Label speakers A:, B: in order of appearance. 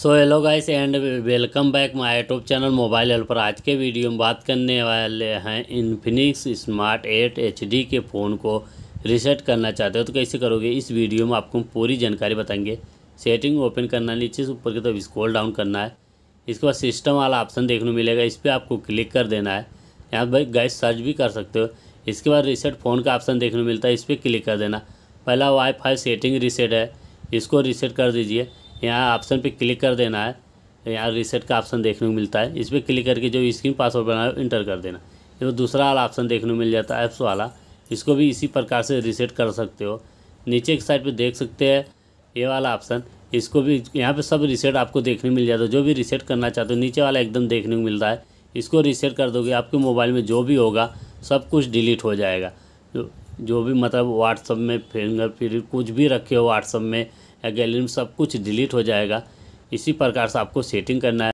A: so hello guys and welcome back my YouTube channel mobile helper पर आज के video में बात करने वाले हैं Infinix Smart eight H K phone को रिसेट करना चाहते हो तो कैसे करोगे इस वीडियो में आपको पूरी जानकारी बताएंगे सेटिंग ओपन करना नीचे से ऊपर की तरफ तो स्क्रॉल डाउन करना है इसके बाद सिस्टम वाला ऑप्शन देखने मिलेगा इस पर आपको क्लिक कर देना है यहाँ पर गाइस सर्च भी कर सकते हो इसके बाद रिसेट फ़ोन का ऑप्शन देखने मिलता है इस पर क्लिक कर देना पहला वाईफाई सेटिंग रिसेट है इसको रिसेट कर दीजिए यहाँ ऑप्शन पे क्लिक कर देना है तो यहाँ रीसेट का ऑप्शन देखने को मिलता है इस पर क्लिक करके जो स्क्रीन पासवर्ड बना है इंटर कर देना ये तो दूसरा वाला ऑप्शन देखने को मिल जाता है ऐप्स वाला इसको भी इसी प्रकार से रीसेट कर सकते हो नीचे की साइड पर देख सकते हैं ये वाला ऑप्शन इसको भी यहाँ पर सब रीसेट आपको देखने मिल जाता है जो भी रीसेट करना चाहते हो नीचे वाला एकदम देखने को मिलता है इसको रीसेट कर दोगे आपके मोबाइल में जो भी होगा सब कुछ डिलीट हो जाएगा जो जो भी मतलब व्हाट्सअप में फिंगर फिर कुछ भी रखे हो व्हाट्सअप में या गैलरी में सब कुछ डिलीट हो जाएगा इसी प्रकार से आपको सेटिंग करना है